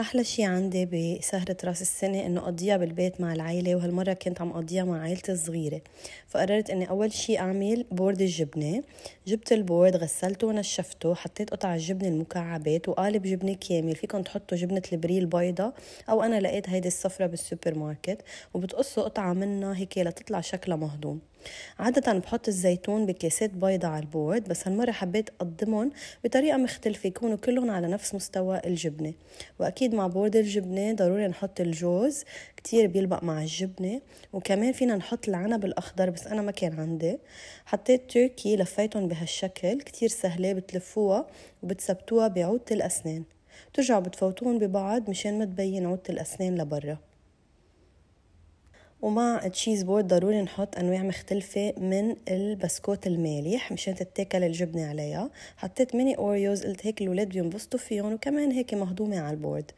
أحلى شي عندي بسهرة راس السنة إنه أقضيها بالبيت مع العيلة وهالمرة كنت عم أقضيها مع عيلتي الصغيرة فقررت إني أول شي أعمل بورد الجبنة جبت البورد غسلته ونشفته حطيت قطع الجبنة المكعبات وقالب جبنة كامل فيكم تحطوا جبنة البريل البيضة أو أنا لقيت هيدي الصفرة بالسوبر ماركت وبتقصوا قطعة منها هيك لتطلع شكلها مهضوم عادة بحط الزيتون بكاسات بيضة على البورد بس هالمرة حبيت أقدمهم بطريقة مختلفة يكونوا كلهم على نفس مستوى الجبنة وأكيد مع بورد الجبنة ضروري نحط الجوز كتير بيلبق مع الجبنة وكمان فينا نحط العنب الأخضر بس أنا ما كان عندي حطيت تركي لفيتهم بهالشكل كتير سهلة بتلفوها وبتثبتوها بعودة الأسنان بترجعوا بتفوتوهم ببعض مشان ما تبين عودة الأسنان لبرا ومع تشيز بورد ضروري نحط انواع مختلفه من البسكوت المالح مشان تتاكل الجبنه عليها حطيت ميني اوريوز قلت هيك الولاد بينبسطوا فيهم وكمان هيك مهضومه على البورد